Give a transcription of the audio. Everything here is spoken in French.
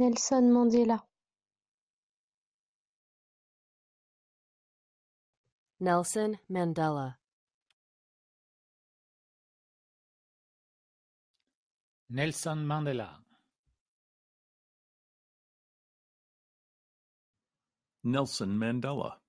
Nelson Mandela Nelson Mandela Nelson Mandela Nelson Mandela